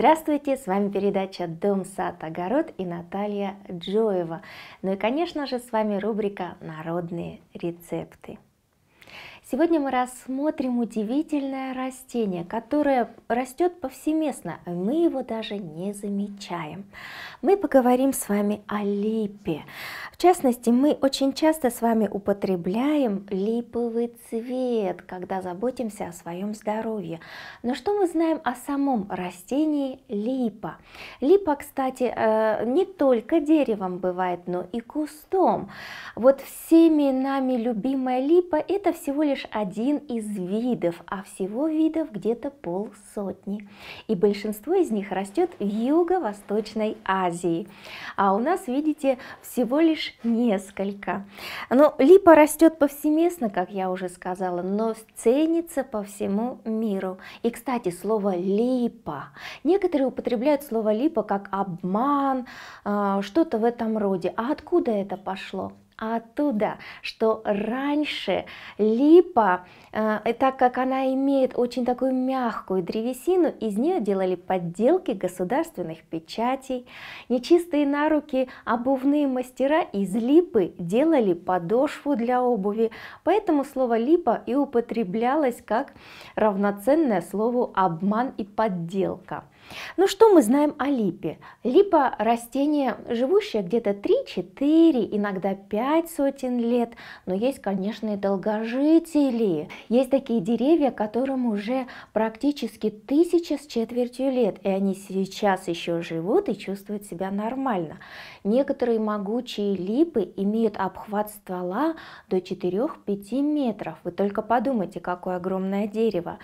Здравствуйте, с вами передача «Дом, сад, огород» и Наталья Джоева. Ну и, конечно же, с вами рубрика «Народные рецепты». Сегодня мы рассмотрим удивительное растение, которое растет повсеместно, а мы его даже не замечаем. Мы поговорим с вами о липе. В частности, мы очень часто с вами употребляем липовый цвет, когда заботимся о своем здоровье. Но что мы знаем о самом растении липа? Липа, кстати, э, не только деревом бывает, но и кустом. Вот всеми нами любимая липа – это всего лишь лишь один из видов, а всего видов где-то полсотни. И большинство из них растет в Юго-Восточной Азии. А у нас, видите, всего лишь несколько. Но ну, липа растет повсеместно, как я уже сказала, но ценится по всему миру. И, кстати, слово липа. Некоторые употребляют слово липа как обман, а, что-то в этом роде. А откуда это пошло? оттуда, что раньше липа, э, э, так как она имеет очень такую мягкую древесину, из нее делали подделки государственных печатей. Нечистые на руки обувные мастера из липы делали подошву для обуви, поэтому слово липа и употреблялось как равноценное слову обман и подделка. Ну что мы знаем о липе? Липа – растение, живущее где-то 3-4, иногда 5 сотен лет, но есть, конечно, и долгожители. Есть такие деревья, которым уже практически тысяча с четвертью лет, и они сейчас еще живут и чувствуют себя нормально. Некоторые могучие липы имеют обхват ствола до 4-5 метров. Вы только подумайте, какое огромное дерево.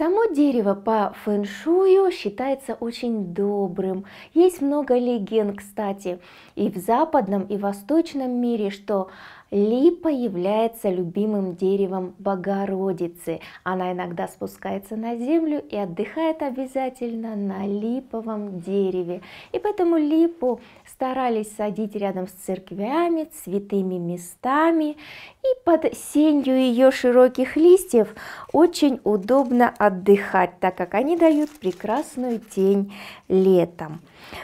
Само дерево по фэншую считается очень добрым. Есть много легенд, кстати, и в западном, и в восточном мире, что Липа является любимым деревом Богородицы. Она иногда спускается на землю и отдыхает обязательно на липовом дереве. И поэтому липу старались садить рядом с церквями, святыми местами. И под сенью ее широких листьев очень удобно отдыхать, так как они дают прекрасную тень летом.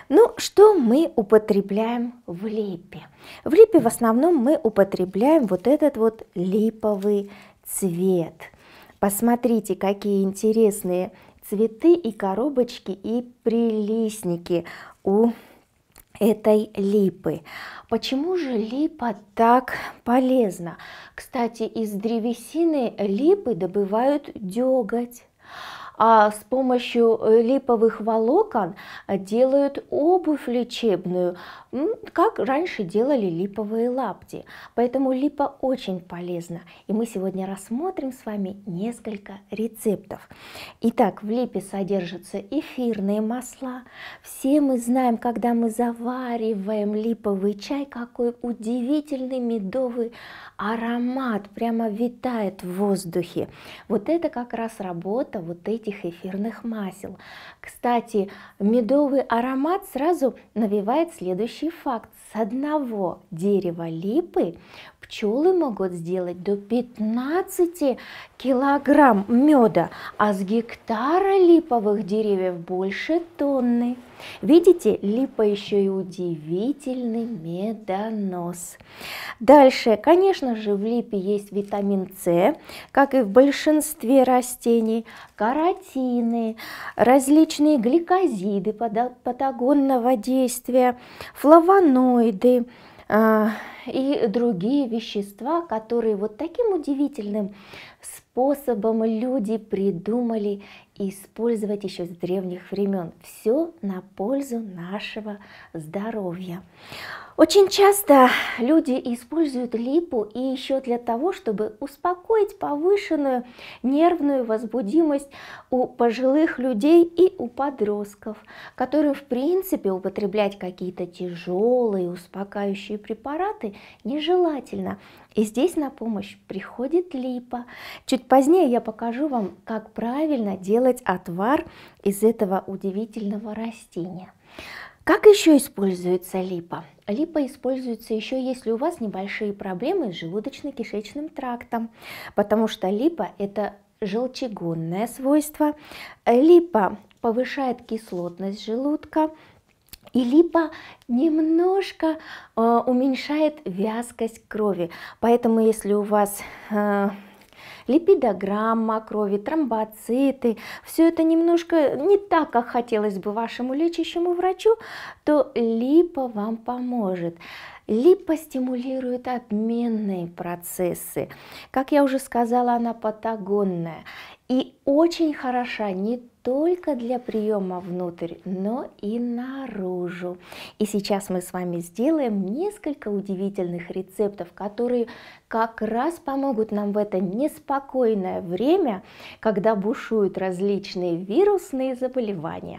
Ну, что мы употребляем в липе? В липе в основном мы употребляем вот этот вот липовый цвет. Посмотрите, какие интересные цветы и коробочки и прилистники у этой липы. Почему же липа так полезна? Кстати, из древесины липы добывают деготь а с помощью э, липовых волокон э, делают обувь лечебную, как раньше делали липовые лапти. Поэтому липа очень полезна. И мы сегодня рассмотрим с вами несколько рецептов. Итак, в липе содержатся эфирные масла. Все мы знаем, когда мы завариваем липовый чай, какой удивительный медовый аромат прямо витает в воздухе. Вот это как раз работа вот этих этих эфирных масел. Кстати, медовый аромат сразу навевает следующий факт. С одного дерева липы Пчелы могут сделать до 15 килограмм меда, а с гектара липовых деревьев больше тонны. Видите, липа еще и удивительный медонос. Дальше, конечно же, в липе есть витамин С, как и в большинстве растений, каротины, различные гликозиды патагонного действия, флавоноиды, а, и другие вещества, которые вот таким удивительным способом люди придумали использовать еще с древних времен. Все на пользу нашего здоровья. Очень часто люди используют липу и еще для того, чтобы успокоить повышенную нервную возбудимость у пожилых людей и у подростков, которым в принципе употреблять какие-то тяжелые успокаивающие препараты нежелательно. И здесь на помощь приходит липа. Чуть позднее я покажу вам, как правильно делать сделать отвар из этого удивительного растения. Как еще используется липа? Липа используется еще, если у вас небольшие проблемы с желудочно-кишечным трактом, потому что липа – это желчегонное свойство. Липа повышает кислотность желудка, и липа немножко э, уменьшает вязкость крови. Поэтому, если у вас э, липидограмма крови, тромбоциты, все это немножко не так, как хотелось бы вашему лечащему врачу, то липа вам поможет. Липа стимулирует обменные процессы. Как я уже сказала, она патагонная и очень хороша не только для приема внутрь, но и наружу. И сейчас мы с вами сделаем несколько удивительных рецептов, которые как раз помогут нам в это неспокойное время, когда бушуют различные вирусные заболевания.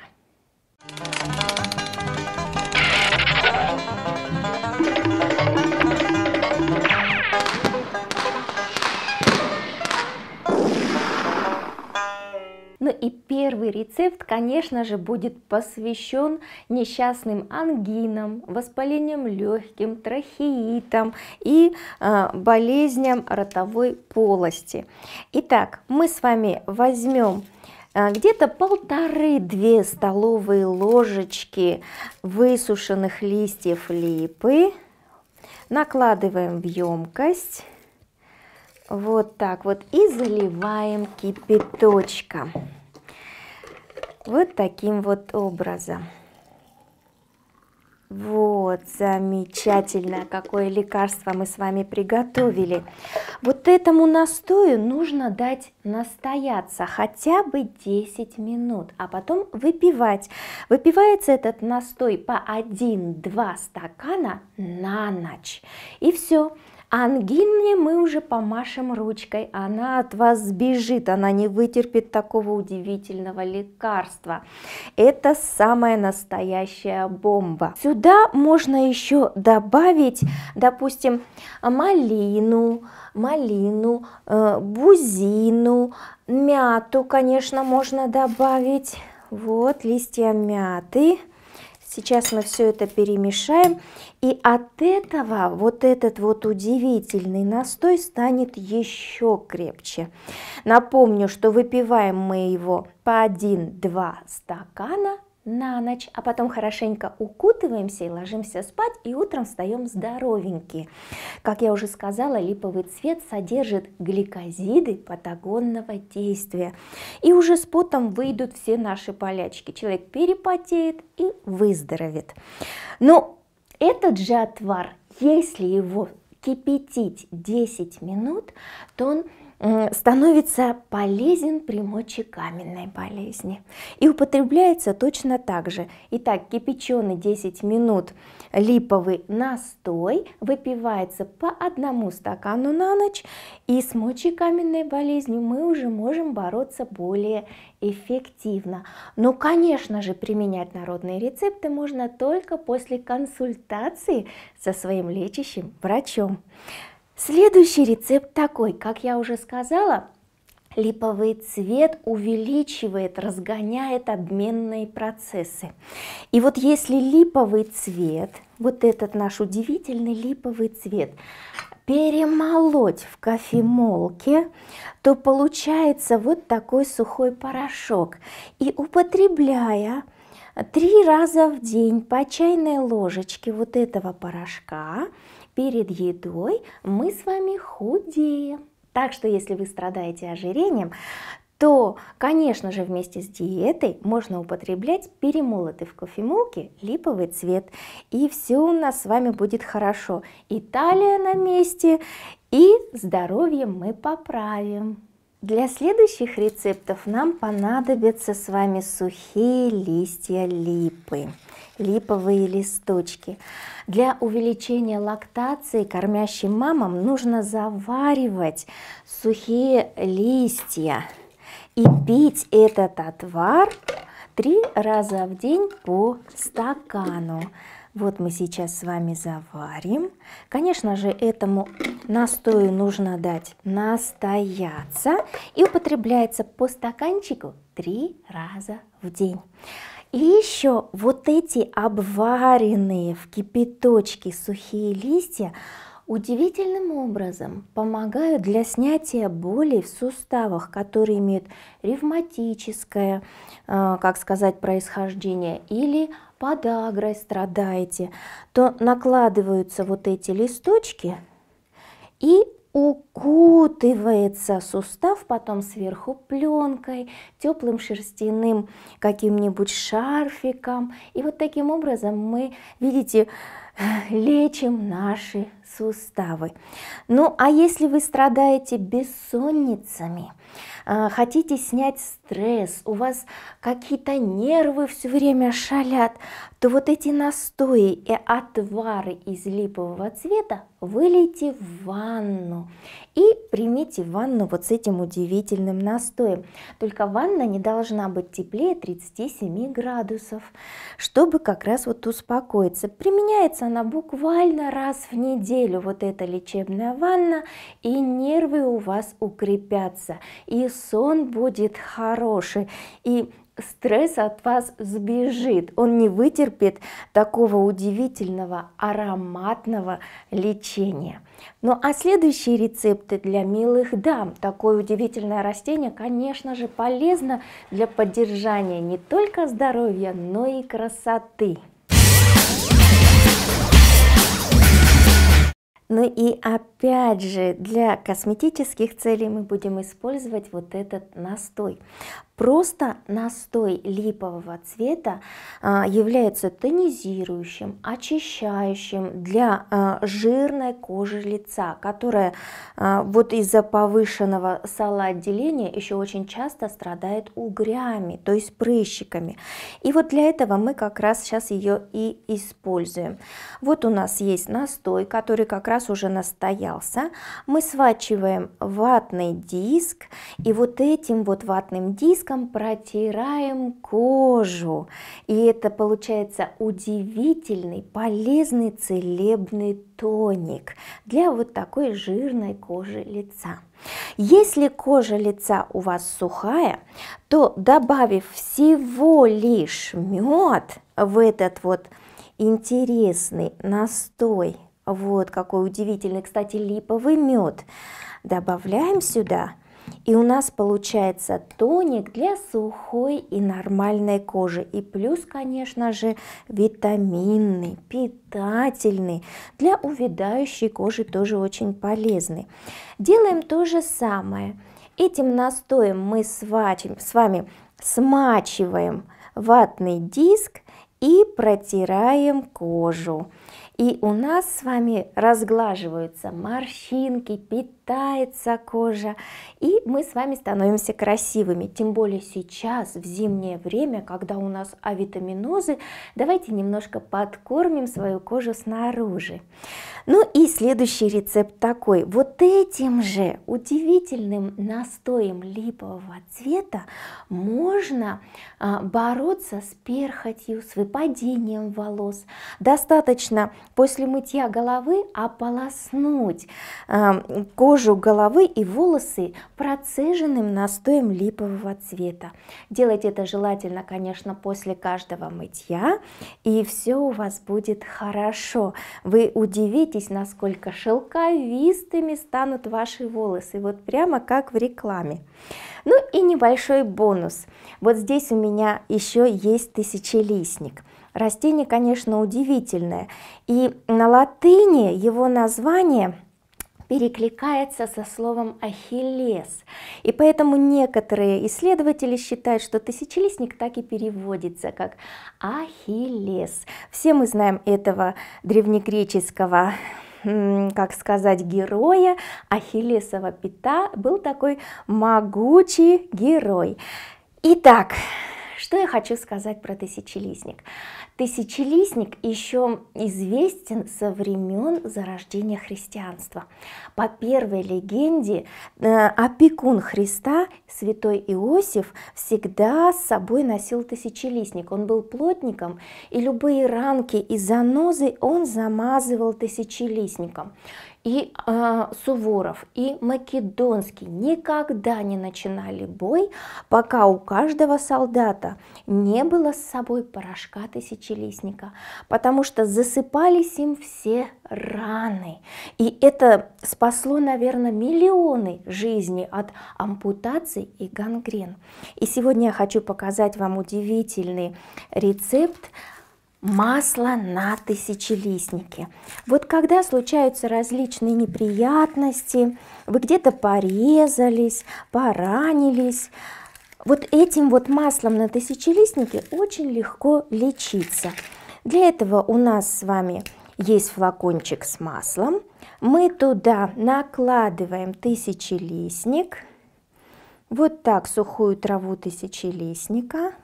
Ну и первый рецепт, конечно же, будет посвящен несчастным ангинам, воспалением легким, трахеитам и э, болезням ротовой полости. Итак, мы с вами возьмем а, где-то полторы-две столовые ложечки высушенных листьев липы, накладываем в емкость вот так вот. И заливаем кипяточком. Вот таким вот образом. Вот, замечательно, какое лекарство мы с вами приготовили. Вот этому настою нужно дать настояться хотя бы 10 минут, а потом выпивать. Выпивается этот настой по 1-2 стакана на ночь. И все. А ангине мы уже помашем ручкой, она от вас сбежит, она не вытерпит такого удивительного лекарства. Это самая настоящая бомба. Сюда можно еще добавить, допустим, малину, малину, э, бузину, мяту, конечно, можно добавить. Вот листья мяты. Сейчас мы все это перемешаем. И от этого вот этот вот удивительный настой станет еще крепче. Напомню, что выпиваем мы его по 1-2 стакана на ночь, а потом хорошенько укутываемся и ложимся спать, и утром встаем здоровенькие. Как я уже сказала, липовый цвет содержит гликозиды патагонного действия. И уже с потом выйдут все наши болячки. Человек перепотеет и выздоровеет. Но этот же отвар, если его кипятить 10 минут, то он Э, становится полезен при мочекаменной болезни и употребляется точно так же. Итак, кипяченый 10 минут липовый настой выпивается по одному стакану на ночь, и с мочекаменной болезнью мы уже можем бороться более эффективно. Но, конечно же, применять народные рецепты можно только после консультации со своим лечащим врачом. Следующий рецепт такой, как я уже сказала, Липовый цвет увеличивает, разгоняет обменные процессы. И вот если липовый цвет, вот этот наш удивительный липовый цвет, перемолоть в кофемолке, то получается вот такой сухой порошок. И употребляя три раза в день по чайной ложечке вот этого порошка, перед едой мы с вами худеем. Так что если вы страдаете ожирением, то, конечно же, вместе с диетой можно употреблять перемолотый в кофемолке липовый цвет. И все у нас с вами будет хорошо. И талия на месте, и здоровье мы поправим. Для следующих рецептов нам понадобятся с вами сухие листья липы липовые листочки. Для увеличения лактации кормящим мамам нужно заваривать сухие листья и пить этот отвар три раза в день по стакану. Вот мы сейчас с вами заварим. Конечно же, этому настою нужно дать настояться. И употребляется по стаканчику три раза в день. И еще вот эти обваренные в кипяточке сухие листья удивительным образом помогают для снятия болей в суставах, которые имеют ревматическое, э, как сказать, происхождение или подагрой страдаете, то накладываются вот эти листочки и укутывается сустав потом сверху пленкой, теплым шерстяным каким-нибудь шарфиком. И вот таким образом мы, видите, лечим наши суставы. Ну а если вы страдаете бессонницами, а, хотите снять стресс, у вас какие-то нервы все время шалят, то вот эти настои и отвары из липового цвета вылейте в ванну и примите ванну вот с этим удивительным настоем. Только ванна не должна быть теплее 37 градусов, чтобы как раз вот успокоиться. Применяется она буквально раз в неделю неделю вот эта лечебная ванна, и нервы у вас укрепятся, и сон будет хороший, и стресс от вас сбежит, он не вытерпит такого удивительного ароматного лечения. Ну а следующие рецепты для милых дам. Такое удивительное растение, конечно же, полезно для поддержания не только здоровья, но и красоты. Ну и опять же, для косметических целей мы будем использовать вот этот настой. Просто настой липового цвета а, является тонизирующим, очищающим для а, жирной кожи лица, которая а, вот из-за повышенного салоотделения еще очень часто страдает угрями, то есть прыщиками. И вот для этого мы как раз сейчас ее и используем. Вот у нас есть настой, который как раз раз уже настоялся, мы сворачиваем ватный диск и вот этим вот ватным диском протираем кожу. И это получается удивительный, полезный целебный тоник для вот такой жирной кожи лица. Если кожа лица у вас сухая, то добавив всего лишь мед в этот вот интересный настой вот какой удивительный, кстати, липовый мед. Добавляем сюда. И у нас получается тоник для сухой и нормальной кожи. И плюс, конечно же, витаминный, питательный. Для увядающей кожи тоже очень полезный. Делаем то же самое. Этим настоем мы с вами смачиваем ватный диск и протираем кожу. И у нас с вами разглаживаются морщинки, пятнышки, питается кожа, и мы с вами становимся красивыми. Тем более сейчас, в зимнее время, когда у нас авитаминозы, давайте немножко подкормим свою кожу снаружи. Ну и следующий рецепт такой. Вот этим же удивительным настоем липового цвета можно а, бороться с перхотью, с выпадением волос. Достаточно после мытья головы ополоснуть а, кожу кожу головы и волосы процеженным настоем липового цвета. Делать это желательно, конечно, после каждого мытья, и все у вас будет хорошо. Вы удивитесь, насколько шелковистыми станут ваши волосы, вот прямо как в рекламе. Ну и небольшой бонус. Вот здесь у меня еще есть тысячелистник. Растение, конечно, удивительное. И на латыни его название – перекликается со словом «ахиллес». И поэтому некоторые исследователи считают, что тысячелистник так и переводится как «ахиллес». Все мы знаем этого древнегреческого как сказать, героя Ахиллесова Пята был такой могучий герой. Итак, что я хочу сказать про тысячелистник? Тысячелистник еще известен со времен зарождения христианства. По первой легенде, э, опекун Христа, святой Иосиф, всегда с собой носил тысячелистник. Он был плотником, и любые ранки и занозы он замазывал тысячелистником и э, Суворов, и Македонский никогда не начинали бой, пока у каждого солдата не было с собой порошка тысячелистника, потому что засыпались им все раны. И это спасло, наверное, миллионы жизней от ампутаций и гангрен. И сегодня я хочу показать вам удивительный рецепт, Масло на тысячелистнике. Вот когда случаются различные неприятности, вы где-то порезались, поранились, вот этим вот маслом на тысячелистнике очень легко лечиться. Для этого у нас с вами есть флакончик с маслом. Мы туда накладываем тысячелистник, вот так сухую траву тысячелистника –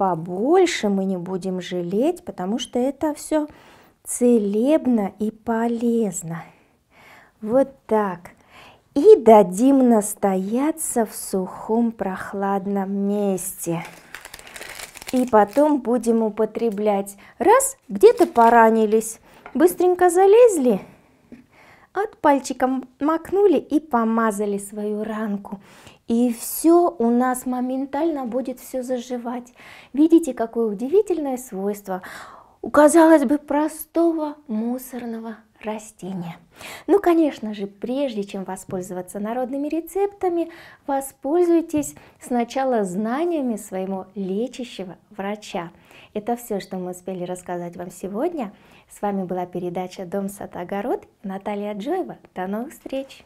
побольше мы не будем жалеть, потому что это все целебно и полезно. Вот так. И дадим настояться в сухом прохладном месте. И потом будем употреблять. Раз, где-то поранились, быстренько залезли, от пальчиком макнули и помазали свою ранку. И все у нас моментально будет все заживать. Видите, какое удивительное свойство у, казалось бы, простого мусорного растения. Ну, конечно же, прежде чем воспользоваться народными рецептами, воспользуйтесь сначала знаниями своего лечащего врача. Это все, что мы успели рассказать вам сегодня. С вами была передача «Дом, сад, огород». Наталья Джоева. До новых встреч!